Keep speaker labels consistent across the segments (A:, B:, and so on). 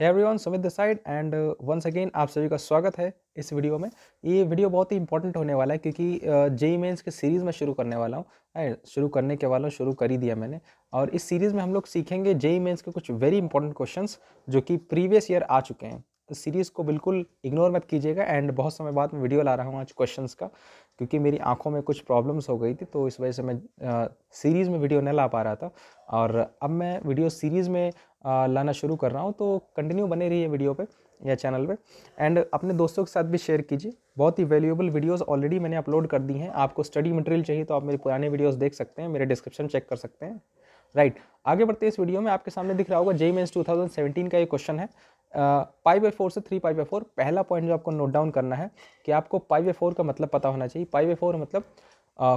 A: है everyone Sumit the side and once again आप सभी का स्वागत है इस वीडियो में ये वीडियो बहुत ही इंपॉर्टेंट होने वाला है क्योंकि जेई uh, मेन्स के सीरीज़ में शुरू करने वाला हूँ शुरू करने के वाला हूँ शुरू कर ही दिया मैंने और इस सीरीज़ में हम लोग सीखेंगे जेई मेन्स के कुछ वेरी इंपॉर्टेंट क्वेश्चन जो कि प्रीवियस ईयर आ चुके हैं तो सीरीज़ को बिल्कुल इग्नोर मत कीजिएगा एंड बहुत समय बाद मैं वीडियो ला रहा हूँ आज क्वेश्चंस का क्योंकि मेरी आंखों में कुछ प्रॉब्लम्स हो गई थी तो इस वजह से मैं सीरीज़ में वीडियो नहीं ला पा रहा था और अब मैं वीडियो सीरीज़ में आ, लाना शुरू कर रहा हूँ तो कंटिन्यू बने रहिए वीडियो पर या चैनल पर एंड अपने दोस्तों के साथ भी शेयर कीजिए बहुत ही वैल्यूएबल वीडियोस ऑलरेडी मैंने अपलोड कर दी हैं आपको स्टडी मटेरियल चाहिए तो आप मेरे पुराने वीडियोस देख सकते हैं मेरे डिस्क्रिप्शन चेक कर सकते हैं राइट right. आगे बढ़ते इस वीडियो में आपके सामने दिख रहा होगा जेई मेन्स 2017 का ये क्वेश्चन है पाई बाई फोर से थ्री पाई बाई फोर पहला पॉइंट जो आपको नोट डाउन करना है कि आपको पाई बाई फोर का मतलब पता होना चाहिए पाई बाई फोर मतलब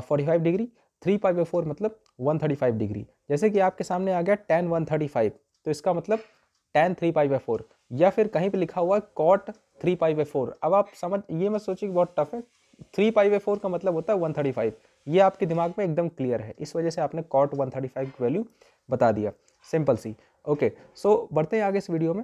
A: forty five degree three pi by four मतलब वन थर्टी फाइव डिग्री जैसे कि आपके सामने आ गया टेन वन थर्टी फाइव तो इसका मतलब tan three pi by four या फिर कहीं पे लिखा हुआ है cot three pi by four अब आप समझ ये मत सोचिए बहुत टफ है थ्री पाई बाई फोर का मतलब होता है वन थर्टी फाइव ये आपके दिमाग में एकदम क्लियर है इस वजह से आपने कॉट वन थर्टी फाइव की वैल्यू बता दिया सिंपल सी ओके सो बढ़ते हैं आगे इस वीडियो में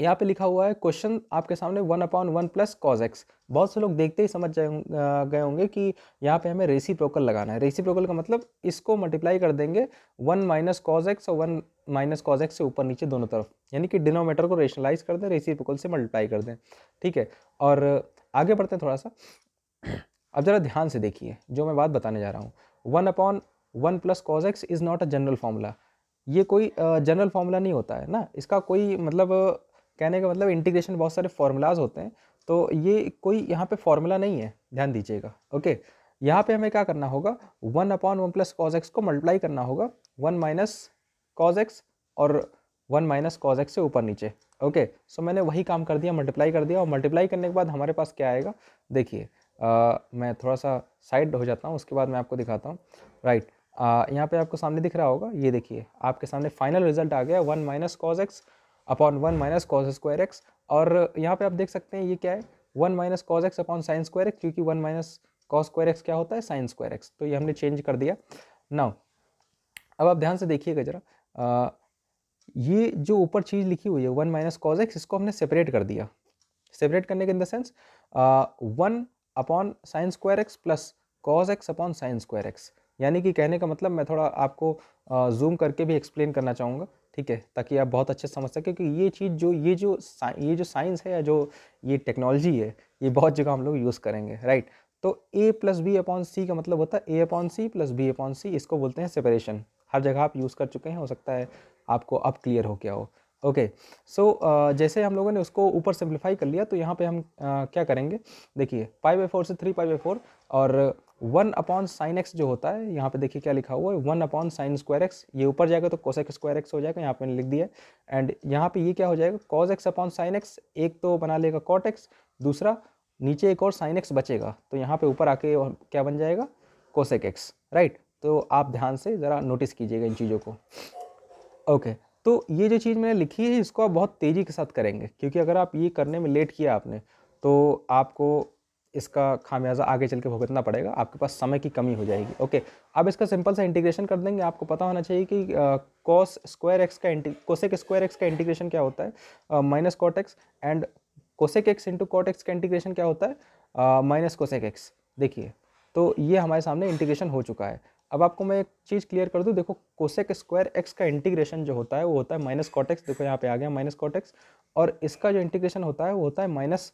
A: यहाँ पे लिखा हुआ है क्वेश्चन आपके सामने one upon one plus cos x बहुत से लोग देखते ही समझ गए होंगे कि यहाँ पे हमें रेसी प्रोकल लगाना है रेसी प्रोकल का मतलब इसको मल्टीप्लाई कर देंगे वन माइनस कॉज एक्स और वन माइनस कॉज एक्स से ऊपर नीचे दोनों तरफ यानी कि डिनोमीटर को रेशनलाइज कर दें रेसी प्रोकल से मल्टीप्लाई कर दें ठीक है और आगे बढ़ते हैं थोड़ा सा अब ज़रा ध्यान से देखिए जो मैं बात बताने जा रहा हूँ one upon one plus cos x is not a general formula ये कोई जनरल फार्मूला नहीं होता है ना इसका कोई मतलब कहने का मतलब इंटीग्रेशन बहुत सारे फार्मूलाज होते हैं तो ये कोई यहाँ पे फार्मूला नहीं है ध्यान दीजिएगा ओके यहाँ पे हमें क्या करना होगा one upon one plus cos x को मल्टीप्लाई करना होगा वन माइनस कॉज एक्स और वन माइनस कॉज एक्स से ऊपर नीचे ओके सो मैंने वही काम कर दिया मल्टीप्लाई कर दिया और मल्टीप्लाई करने के बाद हमारे पास क्या आएगा देखिए मैं थोड़ा सा साइड हो जाता हूँ उसके बाद मैं आपको दिखाता हूँ राइट यहाँ पे आपको सामने दिख रहा होगा ये देखिए आपके सामने फाइनल रिजल्ट आ गया one minus cos x upon one minus cos square x और यहाँ पे आप देख सकते हैं ये क्या है one minus cos x upon sine square x क्योंकि one minus cos square x क्या होता है साइन स्क्वायर एक्स तो ये हमने चेंज कर दिया नाउ अब आप ध्यान से देखिएगा जरा ये जो ऊपर चीज़ लिखी हुई है वन माइनस कॉज एक्स इसको हमने सेपरेट कर दिया सेपरेट करने के in the sense one upon sine square x plus cos x upon sine square x यानी कि कहने का मतलब मैं थोड़ा आपको जूम करके भी एक्सप्लेन करना चाहूँगा ठीक है ताकि आप बहुत अच्छे समझ सकें क्योंकि ये चीज़ जो ये जो ये जो साइंस है या जो ये टेक्नोलॉजी है ये बहुत जगह हम लोग यूज़ करेंगे राइट तो A plus B upon C का मतलब होता है A upon C plus B upon C इसको बोलते हैं सेपरेशन हर जगह आप यूज़ कर चुके हैं हो सकता है आपको अब क्लियर हो गया हो ओके सो जैसे हम लोगों ने उसको ऊपर सिंप्लीफाई कर लिया तो यहाँ पे हम uh, क्या करेंगे देखिए पाई बाई फोर से थ्री पाई बाई फोर और वन अपॉन साइन एक्स जो होता है यहाँ पे देखिए क्या लिखा हुआ है one upon sine square x ये ऊपर जाएगा तो कोसेक स्क्वायर एक्स हो जाएगा यहाँ पे लिख दिया एंड यहाँ पे ये क्या हो जाएगा cos x upon sine x एक तो बना लेगा कॉट एक्स दूसरा नीचे एक और साइन एक्स बचेगा तो यहाँ पे ऊपर आके क्या बन जाएगा कोसेक एक्स राइट तो आप ध्यान से ज़रा नोटिस कीजिएगा इन चीज़ों को ओके okay. तो ये जो चीज़ मैंने लिखी है इसको आप बहुत तेज़ी के साथ करेंगे क्योंकि अगर आप ये करने में लेट किया आपने तो आपको इसका खामियाजा आगे चल के भुगतना पड़ेगा आपके पास समय की कमी हो जाएगी ओके अब इसका सिंपल सा इंटीग्रेशन कर देंगे आपको पता होना चाहिए कि कॉस स्क्वायर एक्स का कोसेक स्क्वायर एक्स का इंटीग्रेशन क्या होता है minus cot x and cosec x into cot x का इंटीग्रेशन क्या होता है माइनस कोसेक एक्स देखिए तो ये हमारे सामने इंटीग्रेशन हो चुका है अब आपको मैं एक चीज़ क्लियर कर दूँ देखो कोसेक स्क्वायर एक्स का इंटीग्रेशन जो होता है वो होता है माइनस कॉटेक्स देखो यहाँ पे आ गया माइनस कॉटेक्स और इसका जो इंटीग्रेशन होता है वो होता है माइनस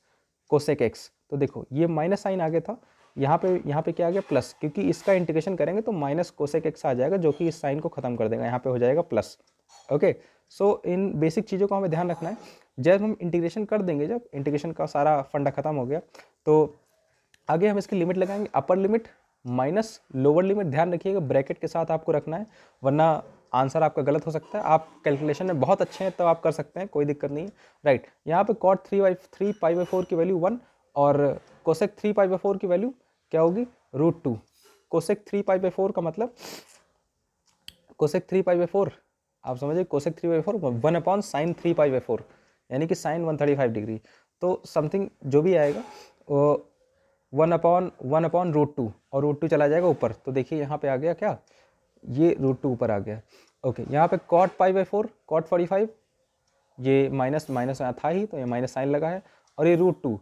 A: कोसेक एक्स तो देखो ये माइनस साइन आगे था यहाँ पे यहाँ पे क्या आ गया प्लस क्योंकि इसका इंटीग्रेशन करेंगे तो माइनस कोसेक एक्स आ जाएगा जो कि इस साइन को ख़त्म कर देगा यहाँ पे हो जाएगा प्लस ओके सो इन बेसिक चीज़ों को हमें ध्यान रखना है जब हम इंटीग्रेशन कर देंगे जब इंटीग्रेशन का सारा फंडा ख़त्म हो गया तो आगे हम इसकी लिमिट लगाएंगे upper limit minus lower limit ध्यान रखिएगा ब्रैकेट के साथ आपको रखना है वरना आंसर आपका गलत हो सकता है आप कैलकुलेशन में बहुत अच्छे हैं तो आप कर सकते हैं कोई दिक्कत नहीं है राइट यहाँ पे cot three by three pi by four की वैल्यू वन और cosec three pi by four की वैल्यू क्या होगी root two cosec three pi by four का मतलब cosec three pi by four आप समझिए cosec three by four one upon sine three pi by four यानी कि sine one thirty five degree तो समथिंग जो भी आएगा one upon one upon root two और रूट टू चला जाएगा ऊपर तो देखिए यहाँ पे आ गया क्या ये रूट टू ऊपर आ गया ओके यहाँ पे cot five by four cot forty five ये माइनस माइनस था ही तो ये माइनस साइन लगा है और ये root two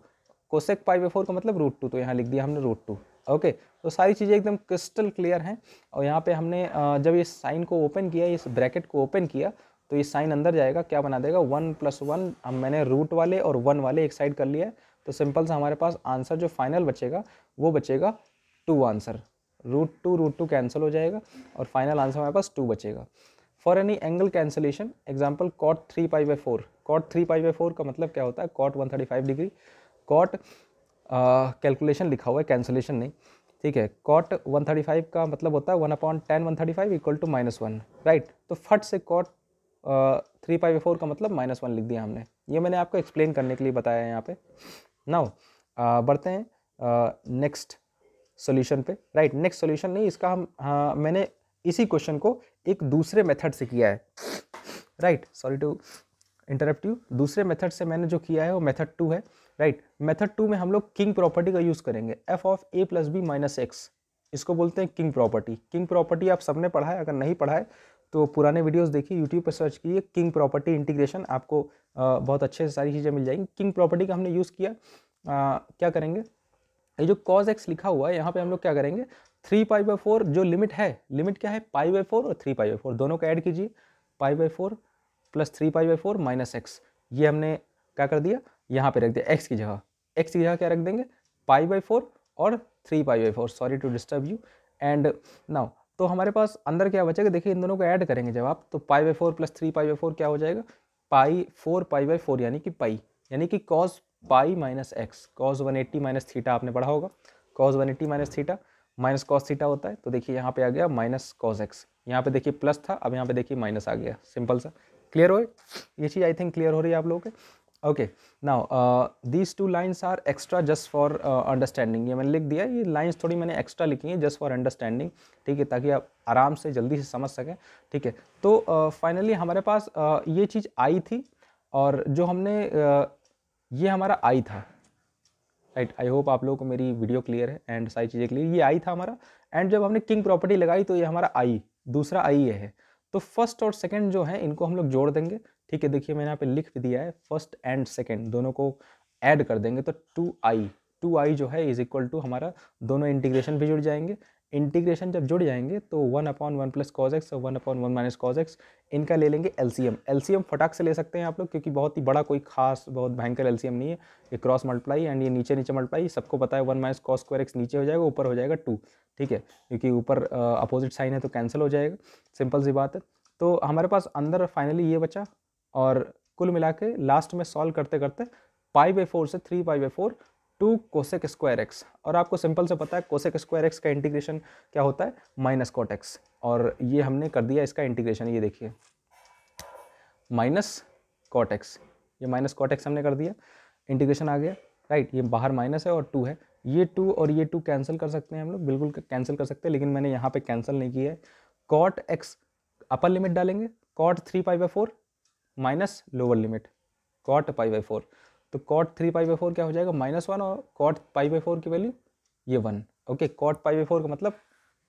A: cosec pi by four का मतलब रूट टू तो यहाँ लिख दिया हमने रूट टू ओके तो सारी चीज़ें एकदम क्रिस्टल क्लियर हैं और यहाँ पर हमने जब ये साइन को ओपन किया इस ब्रैकेट को ओपन किया तो ये साइन अंदर जाएगा क्या बना देगा वन प्लस वन हम मैंने रूट वाले और वन वाले एक साइड कर लिया है तो सिंपल सा हमारे पास आंसर जो फाइनल बचेगा वो बचेगा two answer root two root two cancel हो जाएगा और फाइनल आंसर हमारे पास टू बचेगा for any angle cancellation example cot three pi by four cot three pi by four का मतलब क्या होता है cot one thirty five degree cot calculation लिखा हुआ है कैंसिलेशन नहीं ठीक है कॉट वन थर्टी फाइव का मतलब होता है one appoint tan one thirty five equal to minus one right तो फट से cot three pi by four का मतलब माइनस वन लिख दिया हमने ये मैंने आपको एक्सप्लेन करने के लिए बताया है यहाँ पे नाउ बढ़ते हैं नेक्स्ट सॉल्यूशन पे राइट नेक्स्ट सॉल्यूशन नहीं इसका हम हाँ मैंने इसी क्वेश्चन को एक दूसरे मेथड से किया है right sorry to interrupt you दूसरे मेथड से मैंने जो किया है वो मेथड टू है राइट मेथड टू में हम लोग किंग प्रॉपर्टी का यूज़ करेंगे F of A plus B minus x इसको बोलते हैं किंग प्रॉपर्टी किंग प्रॉपर्टी आप सबने पढ़ा है अगर नहीं पढ़ा है तो पुराने वीडियोस देखिए यूट्यूब पर सर्च कीजिए किंग प्रॉपर्टी इंटीग्रेशन आपको आ, बहुत अच्छे से सारी चीज़ें मिल जाएंगी किंग प्रॉपर्टी का हमने यूज़ किया आ, क्या करेंगे ये जो कॉज एक्स लिखा हुआ है यहाँ पे हम लोग क्या करेंगे थ्री पाई बाई फोर जो लिमिट है लिमिट क्या है पाई बाई फोर और थ्री पाई बाई फोर दोनों का ऐड कीजिए pi by four plus three pi by four minus x ये हमने क्या कर दिया यहाँ पे रख दिया एक्स की जगह एक्स की जगह क्या रख देंगे पाई बाई फोर और three pi by four sorry to disturb you and now तो हमारे पास अंदर क्या बचेगा देखिए इन दोनों को ऐड करेंगे जब आप तो pi by four plus three pi by four क्या हो जाएगा pi four pi by four यानी कि पाई यानी कि cos pi minus x cos one eighty minus theta आपने पढ़ा होगा cos one eighty minus theta minus cos theta होता है तो देखिए यहाँ पे आ गया माइनस कॉस एक्स यहाँ पे देखिए प्लस था अब यहाँ पे देखिए माइनस आ गया सिंपल सा क्लियर हो ये चीज़ आई थिंक क्लियर हो रही है आप लोगों के okay now these two lines are extra just for understanding ये मैंने लिख दिया ये लाइन्स थोड़ी मैंने एक्स्ट्रा लिखी हैं जस्ट फॉर अंडरस्टैंडिंग ठीक है ताकि आप आराम से जल्दी से समझ सकें ठीक है तो फाइनली uh, हमारे पास uh, ये चीज़ आई थी और जो हमने uh, ये हमारा आई था राइट आई होप आप लोगों को मेरी वीडियो क्लियर है एंड सारी चीज़ें क्लियर ये आई था हमारा एंड जब हमने किंग प्रॉपर्टी लगाई तो ये हमारा आई दूसरा आई ये है तो फर्स्ट और सेकेंड जो है इनको हम लोग जोड़ देंगे ठीक है देखिए मैंने यहाँ पे लिख भी दिया है फर्स्ट एंड सेकेंड दोनों को ऐड कर देंगे तो टू आई टू आई जो है इज इक्वल टू हमारा दोनों इंटीग्रेशन भी जुड़ जाएंगे इंटीग्रेशन जब जुड़ जाएंगे तो one upon one plus cos x और one upon one minus cos x इनका ले लेंगे एलसीएम एलसीएम फटाक से ले सकते हैं आप लोग क्योंकि बहुत ही बड़ा कोई खास बहुत भयंकर एलसीएम नहीं है ये क्रॉस मल्टीप्लाई एंड ये नीचे नीचे मल्टीप्लाई सबको पता है one minus cos square x नीचे हो जाएगा ऊपर हो जाएगा टू ठीक है क्योंकि ऊपर अपोजिट साइन है तो कैंसिल हो जाएगा सिंपल सी बात है तो हमारे पास अंदर फाइनली ये बचा और कुल मिला के लास्ट में सॉल्व करते करते पाई बाई फोर से three pi by four to cosec square x और आपको सिंपल से पता है कोसेक स्क्वायर एक्स का इंटीग्रेशन क्या होता है माइनस कॉट एक्स और ये हमने कर दिया इसका इंटीग्रेशन ये देखिए माइनस कॉट एक्स ये माइनस कॉट एक्स हमने कर दिया इंटीग्रेशन आ गया राइट ये बाहर माइनस है और टू है ये टू और ये टू कैंसिल कर सकते हैं हम लोग बिल्कुल कैंसिल कर सकते हैं लेकिन मैंने यहाँ पर कैंसिल नहीं किया है कॉट एक्स अपर लिमिट डालेंगे cot three pi by four minus lower limit cot pi by four तो cot three pi by four क्या हो जाएगा माइनस वन और कॉट पाई बाई फोर की वैल्यू ये one okay cot pi by four का मतलब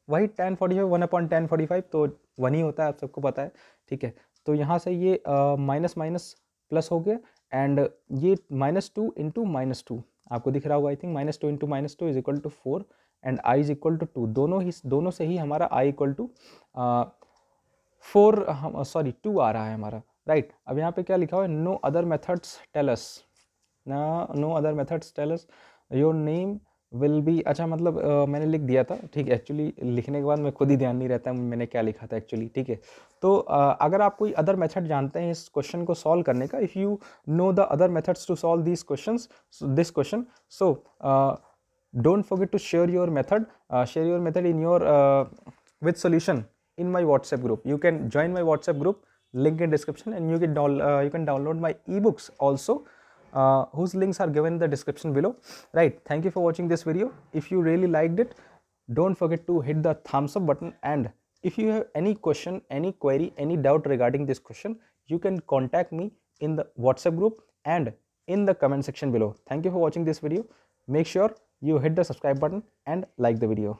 A: वही ten forty five one appoint ten forty five तो वन ही होता है आप सबको पता है ठीक है तो यहाँ से ये माइनस माइनस प्लस हो गया एंड ये minus two into minus two आपको दिख रहा होगा I think minus two into minus two is equal to four and I is equal to two दोनों ही दोनों से ही हमारा I equal to four sorry two आ रहा है हमारा राइट अब यहाँ पे क्या लिखा हुआ है नो अदर मेथड्स टेलस ना no other methods tells your name will be अच्छा मतलब uh, मैंने लिख दिया था ठीक है एक्चुअली लिखने के बाद मैं खुद ही ध्यान नहीं रहता मैंने क्या लिखा था एक्चुअली ठीक है तो uh, अगर आप कोई अदर मेथड जानते हैं इस क्वेश्चन को सॉल्व करने का if you know the other methods to solve this question this question so don't forget to share your method share your method in your with solution in my WhatsApp group you can join my WhatsApp group link in description and you can, uh, you can download my ebooks also uh, whose links are given in the description below right thank you for watching this video if you really liked it don't forget to hit the thumbs up button and if you have any question any query any doubt regarding this question you can contact me in the whatsapp group and in the comment section below thank you for watching this video make sure you hit the subscribe button and like the video